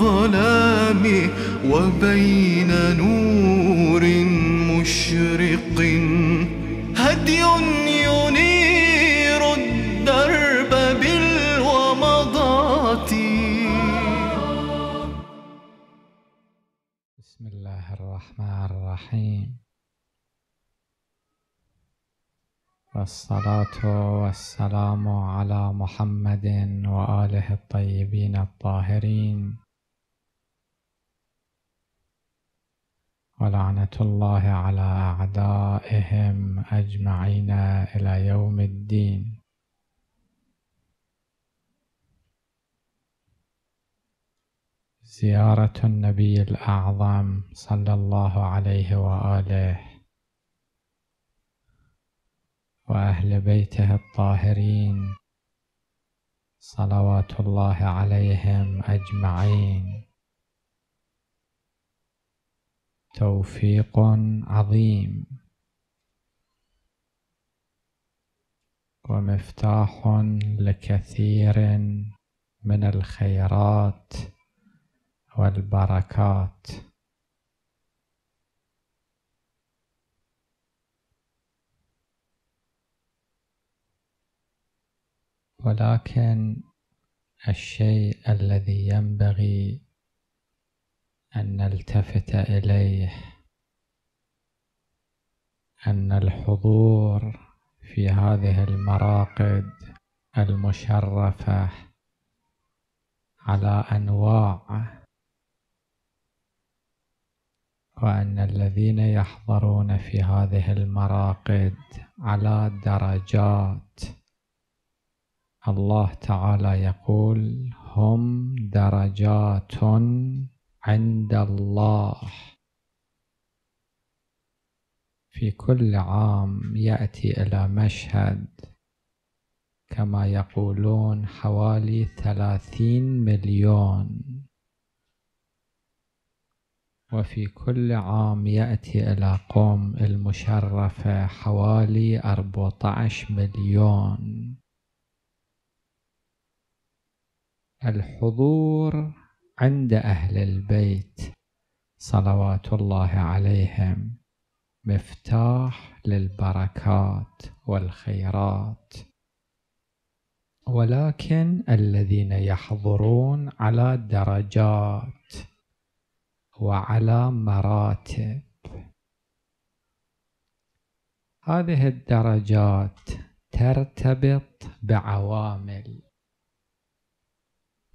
الظلام وبين نور مشرق هدي ينير الدرب بالومضات بسم الله الرحمن الرحيم والصلاة والسلام على محمد وآله الطيبين الطاهرين ولعنة الله على أعدائهم أجمعين إلى يوم الدين زيارة النبي الأعظم صلى الله عليه وآله وأهل بيته الطاهرين صلوات الله عليهم أجمعين توفيق عظيم ومفتاح لكثير من الخيرات والبركات ولكن الشيء الذي ينبغي أن نلتفت إليه أن الحضور في هذه المراقد المشرفة على أنواع وأن الذين يحضرون في هذه المراقد على درجات الله تعالى يقول هم درجات عند الله في كل عام يأتي إلى مشهد كما يقولون حوالي ثلاثين مليون وفي كل عام يأتي إلى قم المشرفة حوالي أربعة عشر مليون الحضور عند أهل البيت صلوات الله عليهم مفتاح للبركات والخيرات ولكن الذين يحضرون على درجات وعلى مراتب هذه الدرجات ترتبط بعوامل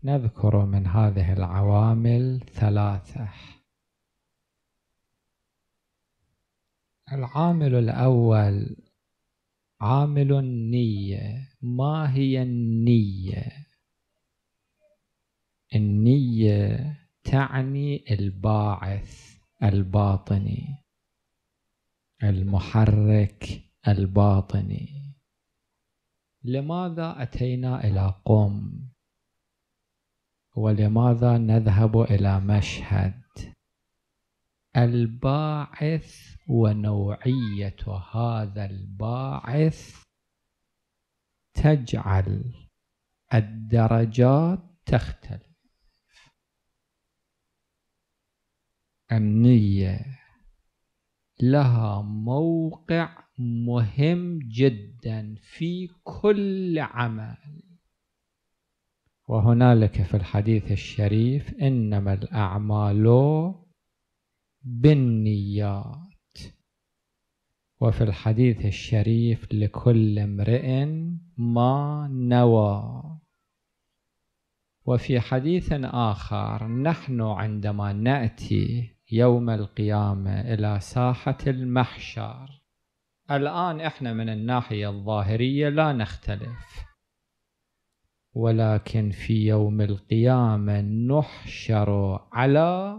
نذكر من هذه العوامل ثلاثة العامل الأول عامل النية ما هي النية النية تعني الباعث الباطني المحرك الباطني لماذا أتينا إلى قم ولماذا نذهب إلى مشهد الباعث ونوعية هذا الباعث تجعل الدرجات تختلف النية لها موقع مهم جدا في كل عمل وهنالك في الحديث الشريف إنما الأعمال بالنيات وفي الحديث الشريف لكل امرئ ما نوى وفي حديث آخر نحن عندما نأتي يوم القيامة إلى ساحة المحشر الآن إحنا من الناحية الظاهرية لا نختلف ولكن في يوم القيامة نحشر على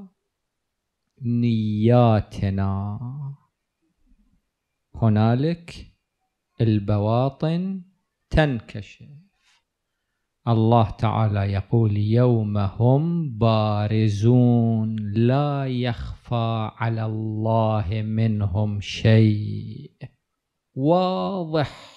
نياتنا هنالك البواطن تنكشف الله تعالى يقول يوم هم بارزون لا يخفى على الله منهم شيء واضح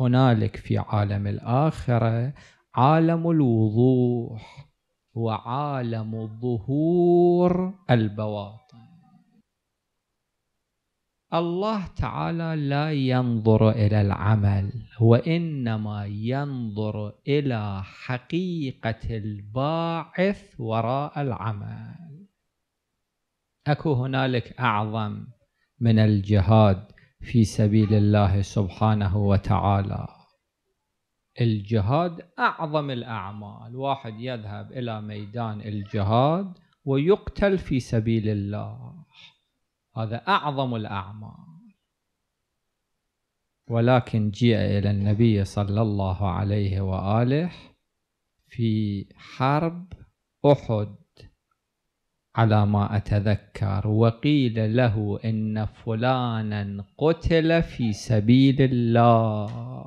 هنالك في عالم الآخرة عالم الوضوح وعالم ظهور البواطن الله تعالى لا ينظر إلى العمل وإنما ينظر إلى حقيقة الباعث وراء العمل أكو هنالك أعظم من الجهاد في سبيل الله سبحانه وتعالى الجهاد أعظم الأعمال واحد يذهب إلى ميدان الجهاد ويقتل في سبيل الله هذا أعظم الأعمال ولكن جيء إلى النبي صلى الله عليه وآله في حرب أحد على ما أتذكر وقيل له إن فلانا قتل في سبيل الله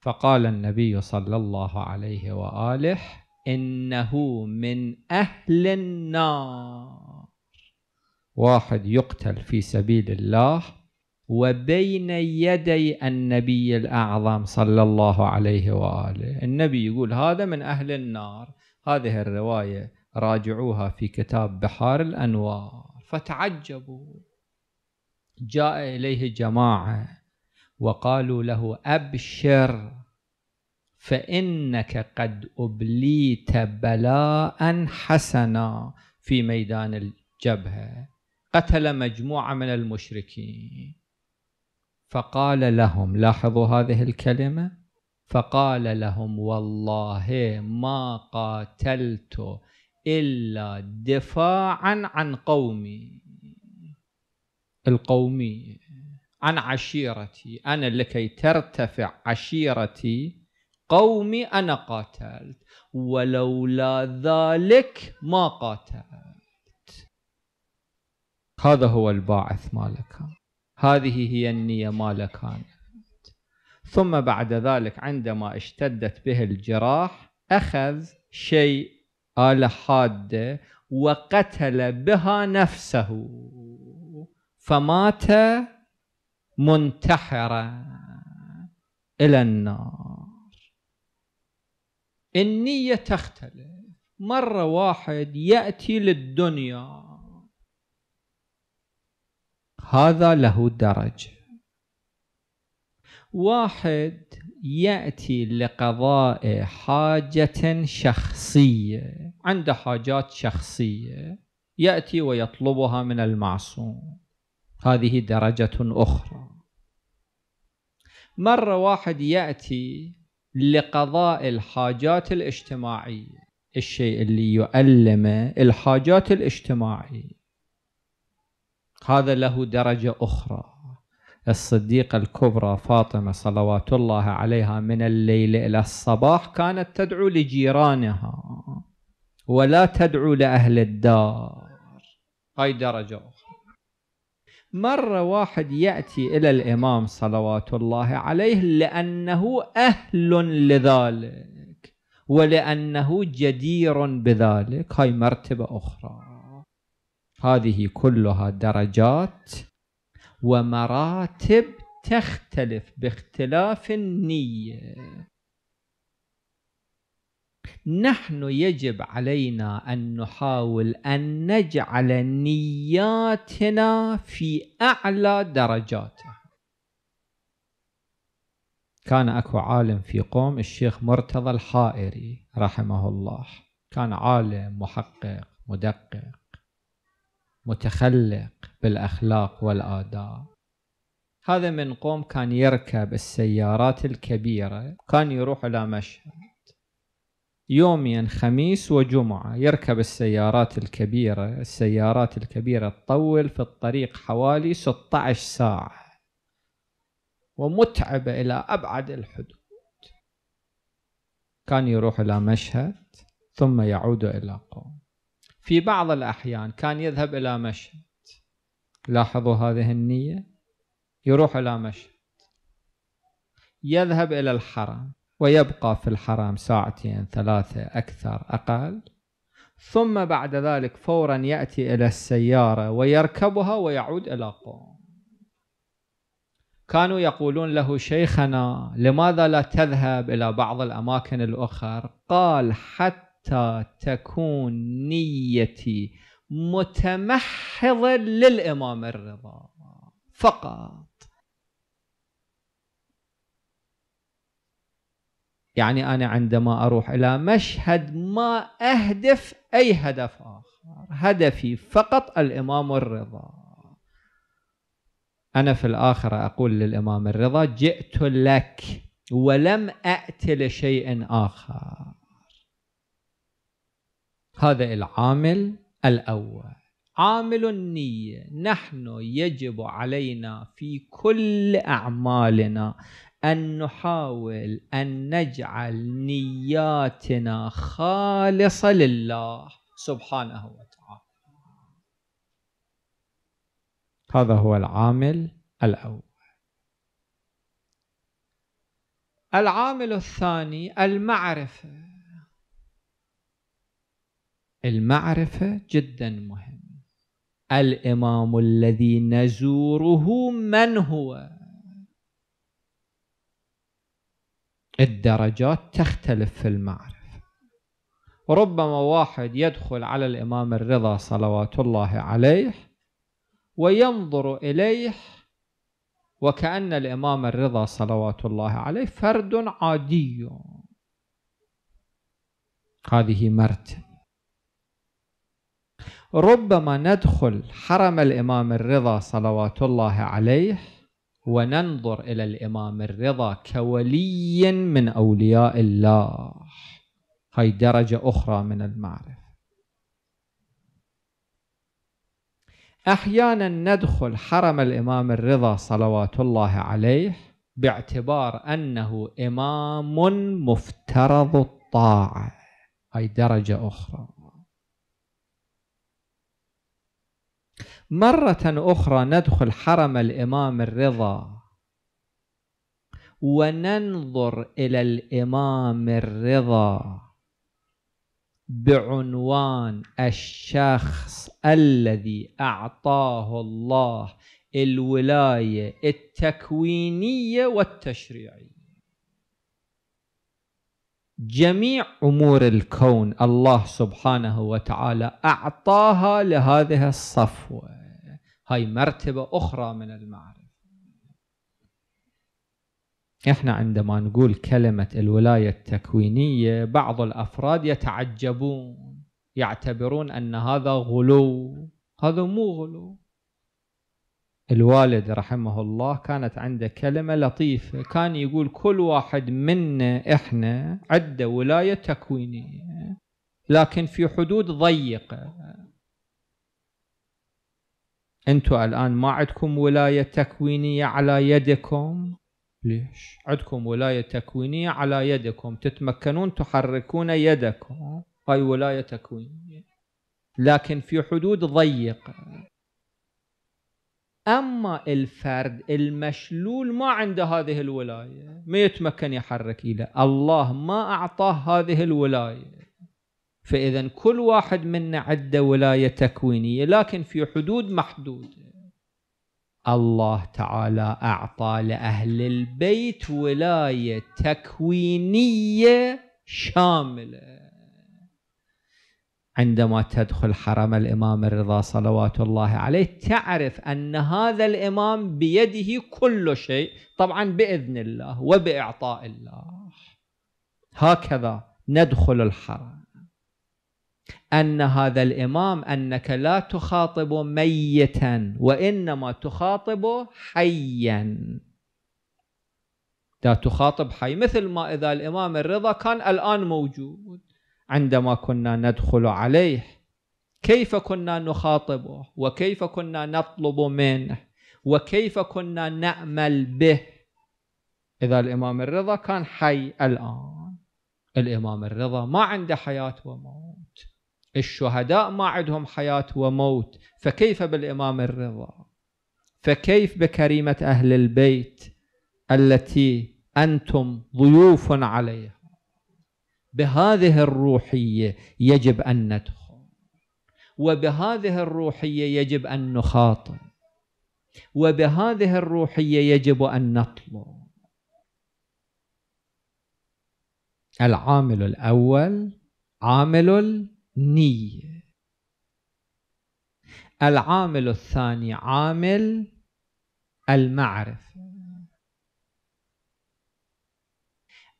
فقال النبي صلى الله عليه وآله إنه من أهل النار واحد يقتل في سبيل الله وبين يدي النبي الأعظم صلى الله عليه وآله النبي يقول هذا من أهل النار هذه الرواية راجعوها في كتاب بحار الأنوار فتعجبوا جاء إليه جماعة وقالوا له أبشر فإنك قد أبليت بلاء حسنا في ميدان الجبهة قتل مجموعة من المشركين فقال لهم لاحظوا هذه الكلمة فقال لهم والله ما قاتلت إلا دفاعا عن قومي القومية عن عشيرتي أنا لكي ترتفع عشيرتي قومي أنا قاتلت ولولا ذلك ما قاتلت هذا هو الباعث مالك هذه هي النية مالك كانت ثم بعد ذلك عندما اشتدت به الجراح أخذ شيء آلة حادة وقتل بها نفسه فمات منتحرا إلى النار النية تختلف مرة واحد يأتي للدنيا هذا له درجة واحد يأتي لقضاء حاجة شخصية عنده حاجات شخصية يأتي ويطلبها من المعصوم هذه درجة أخرى مرة واحد يأتي لقضاء الحاجات الاجتماعية الشيء اللي يؤلمه الحاجات الاجتماعية هذا له درجة أخرى الصديقة الكبرى فاطمة صلوات الله عليها من الليل إلى الصباح كانت تدعو لجيرانها ولا تدعو لأهل الدار هاي درجة أخرى مرة واحد يأتي إلى الإمام صلوات الله عليه لأنه أهل لذلك ولأنه جدير بذلك هاي مرتبة أخرى هذه كلها درجات ومراتب تختلف باختلاف النية نحن يجب علينا أن نحاول أن نجعل نياتنا في أعلى درجاتها كان أكو عالم في قوم الشيخ مرتضى الحائري رحمه الله كان عالم محقق مدقق متخلق بالأخلاق والآداب هذا من قوم كان يركب السيارات الكبيرة كان يروح إلى مشهد يوميا خميس وجمعة يركب السيارات الكبيرة السيارات الكبيرة تطول في الطريق حوالي 16 ساعة ومتعبة إلى أبعد الحدود كان يروح إلى مشهد ثم يعود إلى قوم في بعض الأحيان كان يذهب إلى مشهد لاحظوا هذه النية يروح إلى مشهد يذهب إلى الحرم ويبقى في الحرم ساعتين ثلاثة أكثر أقل ثم بعد ذلك فورا يأتي إلى السيارة ويركبها ويعود إلى قوم كانوا يقولون له شيخنا لماذا لا تذهب إلى بعض الأماكن الأخرى قال حتى تكون نيتي متمحضا للإمام الرضا فقط يعني أنا عندما أروح إلى مشهد ما أهدف أي هدف آخر هدفي فقط الإمام الرضا أنا في الآخرة أقول للإمام الرضا جئت لك ولم أأت لشيء آخر هذا العامل الأول عامل النية نحن يجب علينا في كل أعمالنا أن نحاول أن نجعل نياتنا خالصة لله سبحانه وتعالى هذا هو العامل الأول العامل الثاني المعرفة المعرفة جدا مهم الإمام الذي نزوره من هو الدرجات تختلف في المعرفة ربما واحد يدخل على الإمام الرضا صلوات الله عليه وينظر إليه وكأن الإمام الرضا صلوات الله عليه فرد عادي هذه مرتبة ربما ندخل حرم الإمام الرضا صلوات الله عليه وننظر إلى الإمام الرضا كولي من أولياء الله هاي درجة أخرى من المعرفة أحيانا ندخل حرم الإمام الرضا صلوات الله عليه باعتبار أنه إمام مفترض الطاعة هاي درجة أخرى مرة أخرى ندخل حرم الإمام الرضا وننظر إلى الإمام الرضا بعنوان الشخص الذي أعطاه الله الولاية التكوينية والتشريعية جميع امور الكون الله سبحانه وتعالى اعطاها لهذه الصفوه هاي مرتبه اخرى من المعرفه احنا عندما نقول كلمه الولايه التكوينيه بعض الافراد يتعجبون يعتبرون ان هذا غلو هذا مو غلو الوالد رحمه الله كانت عنده كلمة لطيفة كان يقول كل واحد منا إحنا عنده ولاية تكوينية لكن في حدود ضيقة أنتوا الآن ما عندكم ولاية تكوينية على يدكم ليش؟ عندكم ولاية تكوينية على يدكم تتمكنون تحركون يدكم هاي ولاية تكوينية لكن في حدود ضيقة أما الفرد المشلول ما عنده هذه الولاية ما يتمكن يحرك إلى الله ما أعطاه هذه الولاية فإذا كل واحد منا عنده ولاية تكوينية لكن في حدود محدودة الله تعالى أعطى لأهل البيت ولاية تكوينية شاملة عندما تدخل حرم الإمام الرضا صلوات الله عليه تعرف أن هذا الإمام بيده كل شيء طبعا بإذن الله وبإعطاء الله هكذا ندخل الحرم أن هذا الإمام أنك لا تخاطب ميتا وإنما تخاطب حيا لا تخاطب حي مثل ما إذا الإمام الرضا كان الآن موجود عندما كنا ندخل عليه كيف كنا نخاطبه وكيف كنا نطلب منه وكيف كنا نامل به اذا الامام الرضا كان حي الان الامام الرضا ما عنده حياه وموت الشهداء ما عندهم حياه وموت فكيف بالامام الرضا فكيف بكريمه اهل البيت التي انتم ضيوف عليها بهذه الروحية يجب أن ندخل وبهذه الروحية يجب أن نخاطب وبهذه الروحية يجب أن نطلب العامل الأول عامل النية العامل الثاني عامل المعرفة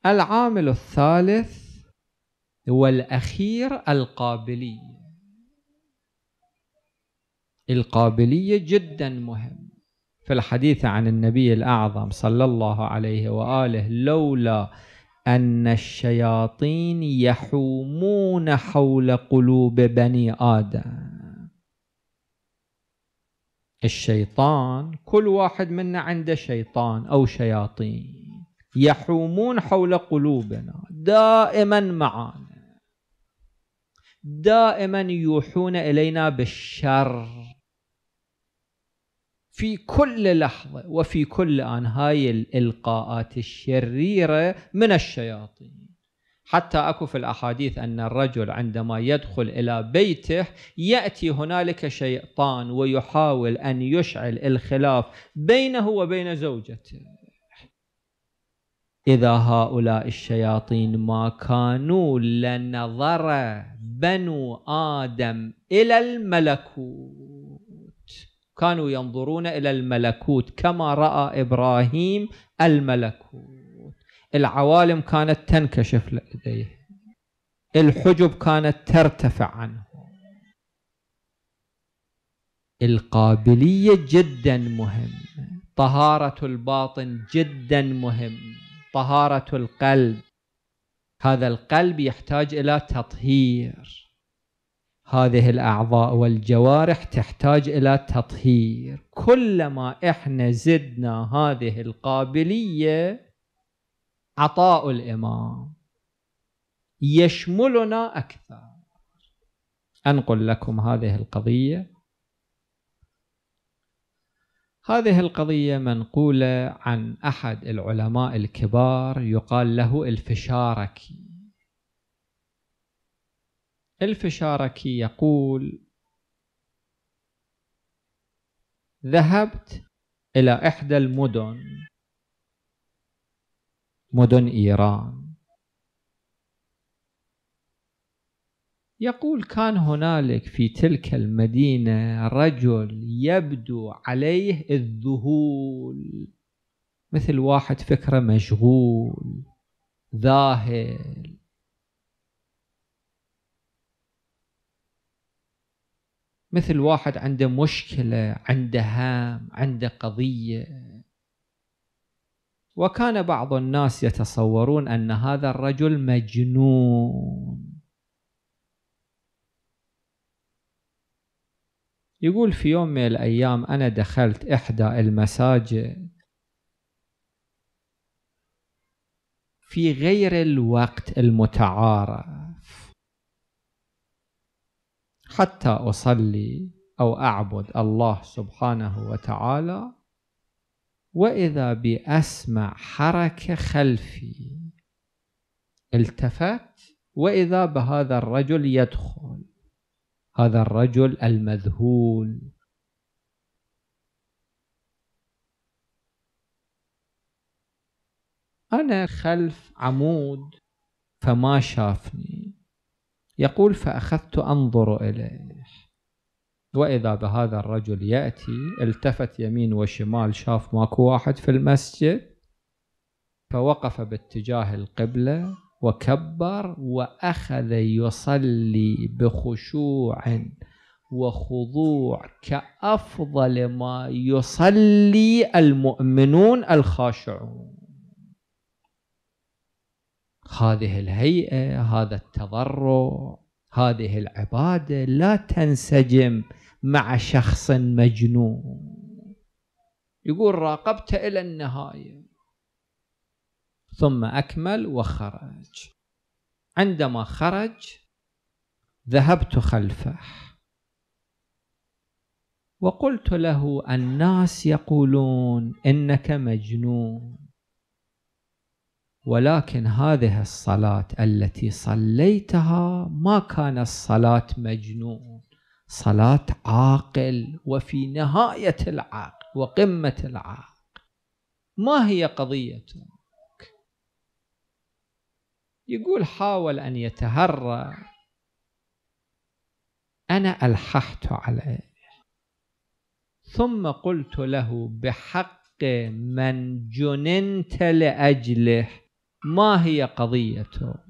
العامل الثالث والأخير القابلية القابلية جدا مهم في الحديث عن النبي الأعظم صلى الله عليه وآله لولا أن الشياطين يحومون حول قلوب بني آدم الشيطان كل واحد منا عنده شيطان أو شياطين يحومون حول قلوبنا دائما معنا دائما يوحون الينا بالشر في كل لحظه وفي كل ان هاي الالقاءات الشريره من الشياطين حتى اكو في الاحاديث ان الرجل عندما يدخل الى بيته ياتي هنالك شيطان ويحاول ان يشعل الخلاف بينه وبين زوجته إذا هؤلاء الشياطين ما كانوا لنظر بنو آدم إلى الملكوت كانوا ينظرون إلى الملكوت كما رأى إبراهيم الملكوت العوالم كانت تنكشف لديه الحجب كانت ترتفع عنه القابلية جدا مهمة طهارة الباطن جدا مهمة طهارة القلب هذا القلب يحتاج إلى تطهير هذه الأعضاء والجوارح تحتاج إلى تطهير كلما إحنا زدنا هذه القابلية عطاء الإمام يشملنا أكثر أنقل لكم هذه القضية هذه القضية منقولة عن أحد العلماء الكبار يقال له الفشاركي الفشاركي يقول ذهبت إلى إحدى المدن مدن إيران يقول كان هنالك في تلك المدينة رجل يبدو عليه الذهول مثل واحد فكرة مشغول ذاهل مثل واحد عنده مشكلة عنده هام عنده قضية وكان بعض الناس يتصورون أن هذا الرجل مجنون يقول في يوم من الأيام أنا دخلت إحدى المساجد في غير الوقت المتعارف حتى أصلي أو أعبد الله سبحانه وتعالى وإذا بأسمع حركة خلفي التفت وإذا بهذا الرجل يدخل هذا الرجل المذهول أنا خلف عمود فما شافني يقول فأخذت أنظر إليه وإذا بهذا الرجل يأتي التفت يمين وشمال شاف ماكو واحد في المسجد فوقف باتجاه القبلة وكبر واخذ يصلي بخشوع وخضوع كافضل ما يصلي المؤمنون الخاشعون هذه الهيئه هذا التضرع هذه العباده لا تنسجم مع شخص مجنون يقول راقبته الى النهايه ثم أكمل وخرج عندما خرج ذهبت خلفه وقلت له الناس يقولون إنك مجنون ولكن هذه الصلاة التي صليتها ما كانت صلاة مجنون صلاة عاقل وفي نهاية العقل وقمة العقل ما هي قضيته يقول حاول أن يتهرب أنا ألححت عليه ثم قلت له بحق من جننت لأجله ما هي قضيتك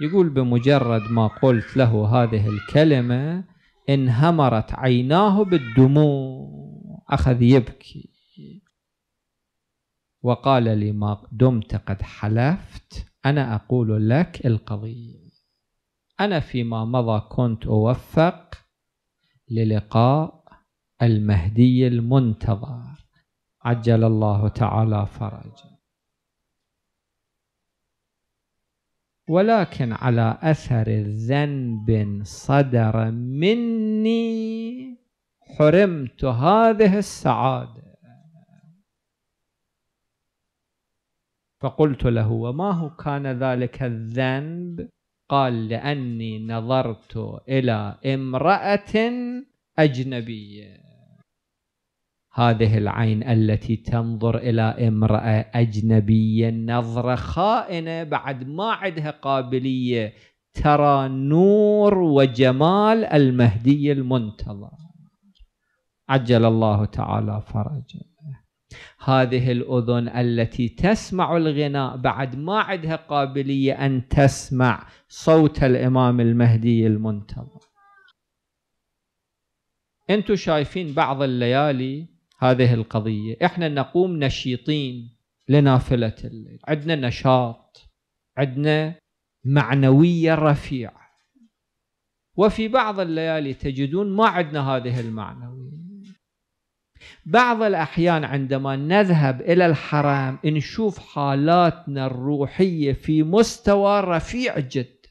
يقول بمجرد ما قلت له هذه الكلمة انهمرت عيناه بالدموع أخذ يبكي وقال لي ما دمت قد حلفت أنا أقول لك القضية أنا فيما مضى كنت أوفق للقاء المهدي المنتظر عجل الله تعالى فرجا ولكن على أثر ذنب صدر مني حرمت هذه السعادة فقلت له وما هو كان ذلك الذنب قال لأني نظرت إلى امرأة أجنبية هذه العين التي تنظر إلى امرأة أجنبية نظرة خائنة بعد ما عندها قابلية ترى نور وجمال المهدي المنتظر عجل الله تعالى فرجه هذه الأذن التي تسمع الغناء بعد ما عندها قابلية أن تسمع صوت الإمام المهدي المنتظر أنتم شايفين بعض الليالي هذه القضية إحنا نقوم نشيطين لنافلة الليل عندنا نشاط عندنا معنوية رفيعة وفي بعض الليالي تجدون ما عندنا هذه المعنوية بعض الأحيان عندما نذهب إلى الحرام نشوف حالاتنا الروحية في مستوى رفيع جدا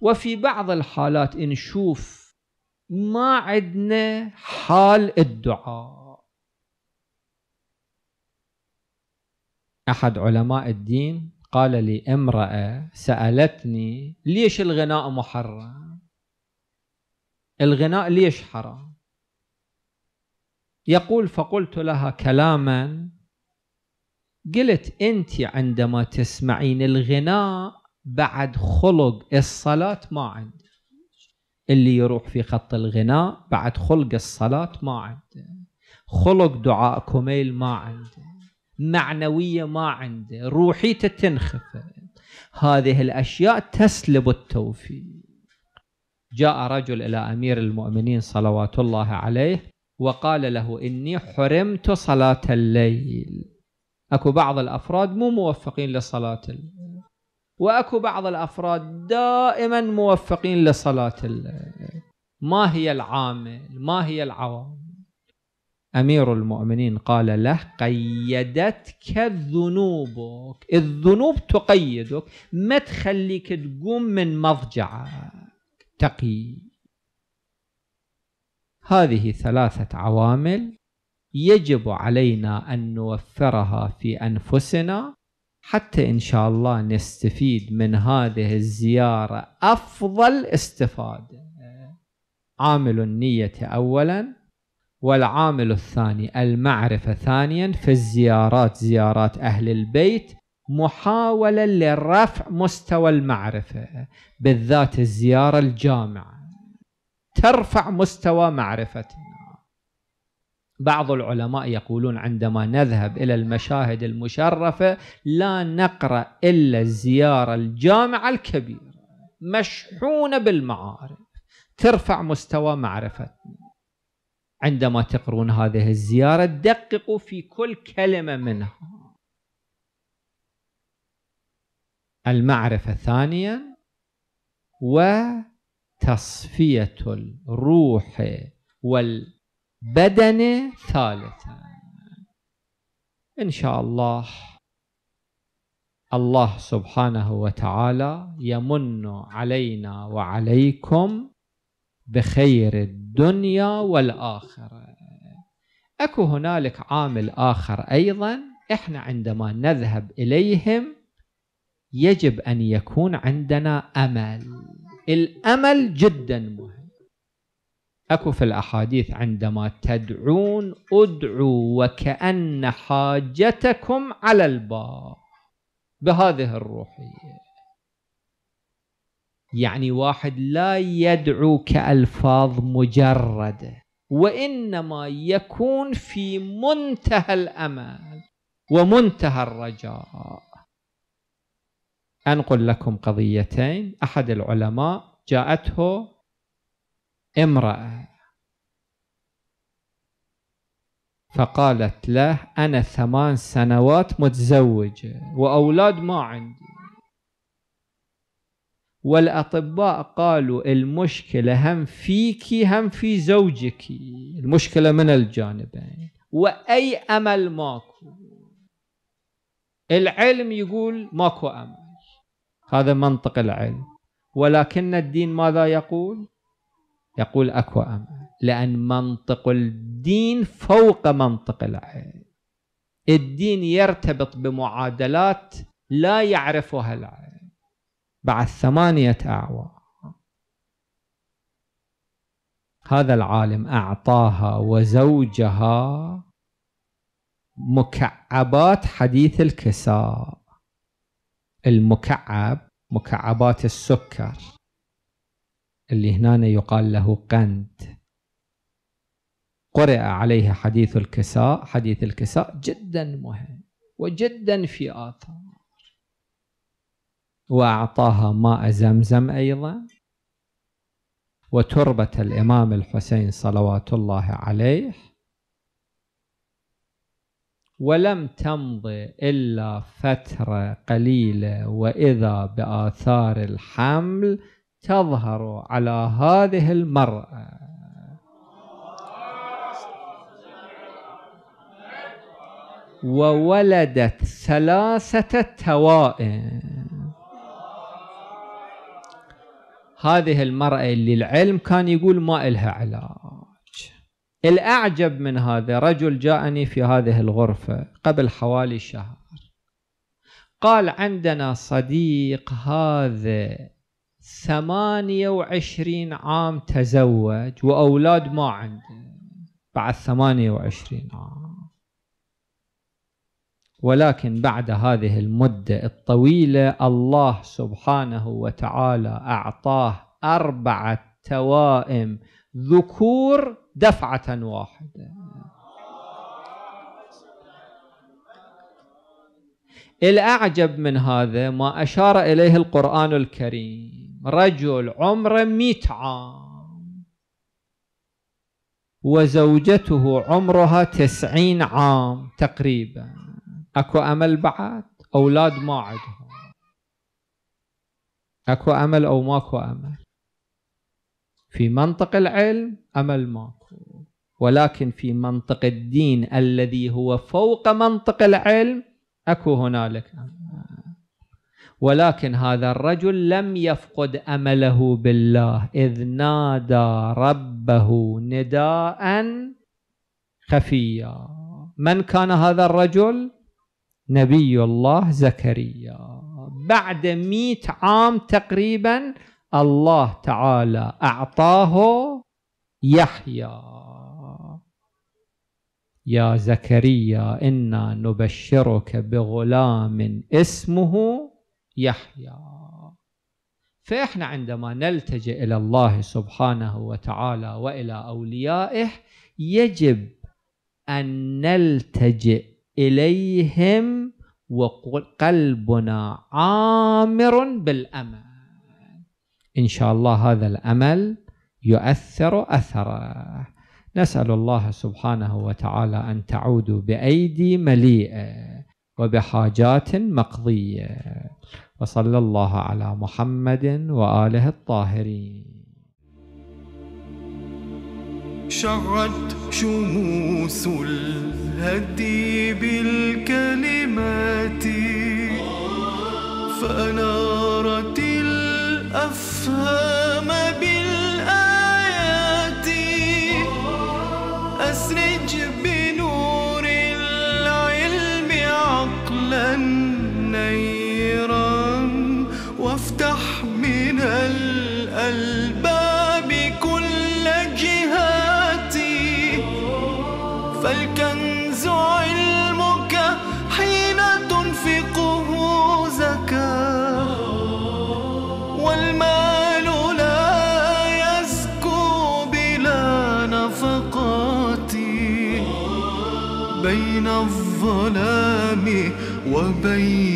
وفي بعض الحالات نشوف ما عندنا حال الدعاء أحد علماء الدين قال لي امرأة سألتني ليش الغناء محرم الغناء ليش حرام يقول فقلت لها كلاما قلت انت عندما تسمعين الغناء بعد خلق الصلاه ما عنده اللي يروح في خط الغناء بعد خلق الصلاه ما عنده خلق دعاء كميل ما عنده معنويه ما عنده روحيته تنخفض هذه الاشياء تسلب التوفيق جاء رجل الى امير المؤمنين صلوات الله عليه وقال له إني حرمت صلاة الليل أكو بعض الأفراد مو موفقين لصلاة الليل وأكو بعض الأفراد دائما موفقين لصلاة الليل ما هي العامل ما هي العوامل أمير المؤمنين قال له قيدتك ذنوبك الذنوب تقيدك ما تخليك تقوم من مضجعك تقييد هذه ثلاثة عوامل يجب علينا أن نوفرها في أنفسنا حتى إن شاء الله نستفيد من هذه الزيارة أفضل استفادة عامل النية أولا والعامل الثاني المعرفة ثانيا في الزيارات زيارات أهل البيت محاولة لرفع مستوى المعرفة بالذات الزيارة الجامعة ترفع مستوى معرفتنا بعض العلماء يقولون عندما نذهب إلى المشاهد المشرفة لا نقرأ إلا الزيارة الجامعة الكبيرة مشحونة بالمعارف ترفع مستوى معرفتنا عندما تقرون هذه الزيارة دققوا في كل كلمة منها المعرفة ثانيا و تصفية الروح والبدن ثالثا إن شاء الله الله سبحانه وتعالى يمن علينا وعليكم بخير الدنيا والآخرة أكو هنالك عامل آخر أيضا إحنا عندما نذهب إليهم يجب أن يكون عندنا أمل الأمل جدا مهم أكو في الأحاديث عندما تدعون ادعوا وكأن حاجتكم على الباب بهذه الروحية يعني واحد لا يدعو كألفاظ مجردة وإنما يكون في منتهى الأمل ومنتهى الرجاء أنقل لكم قضيتين أحد العلماء جاءته امرأة فقالت له أنا ثمان سنوات متزوجة وأولاد ما عندي والأطباء قالوا المشكلة هم فيك هم في زوجك المشكلة من الجانبين وأي أمل ماكو العلم يقول ماكو أمل هذا منطق العلم ولكن الدين ماذا يقول يقول أكو أمل لأن منطق الدين فوق منطق العلم الدين يرتبط بمعادلات لا يعرفها العلم بعد ثمانية أعوام هذا العالم أعطاها وزوجها مكعبات حديث الكساء المكعب مكعبات السكر اللي هنا يقال له قند قرئ عليه حديث الكساء حديث الكساء جدا مهم وجدا في آثار وأعطاها ماء زمزم أيضا وتربة الإمام الحسين صلوات الله عليه ولم تمض إلا فترة قليلة وإذا بآثار الحمل تظهر على هذه المرأة وولدت ثلاثة توائم هذه المرأة اللي العلم كان يقول ما إلها علاقة الأعجب من هذا رجل جاءني في هذه الغرفة قبل حوالي شهر قال عندنا صديق هذا ثمانية وعشرين عام تزوج وأولاد ما عنده بعد ثمانية وعشرين عام ولكن بعد هذه المدة الطويلة الله سبحانه وتعالى أعطاه أربعة توائم ذكور دفعة واحدة الأعجب من هذا ما أشار إليه القرآن الكريم رجل عمره مئة عام وزوجته عمرها تسعين عام تقريبا أكو أمل بعد أولاد ما عندهم أكو أمل أو ماكو أمل في منطق العلم أمل ماكو ولكن في منطق الدين الذي هو فوق منطق العلم اكو هنالك ولكن هذا الرجل لم يفقد امله بالله اذ نادى ربه نداء خفيا من كان هذا الرجل نبي الله زكريا بعد مئة عام تقريبا الله تعالى أعطاه يحيى يا زكريا إنا نبشرك بغلام اسمه يحيى فإحنا عندما نلتجئ إلى الله سبحانه وتعالى وإلى أوليائه يجب أن نلتجئ إليهم وقلبنا عامر بالأمل إن شاء الله هذا الأمل يؤثر أثره نسأل الله سبحانه وتعالى أن تعودوا بأيدي مليئة وبحاجات مقضية وصلى الله على محمد وآله الطاهرين شعت شموس الهدي بالكلمات فأنارت الأفهام 我背。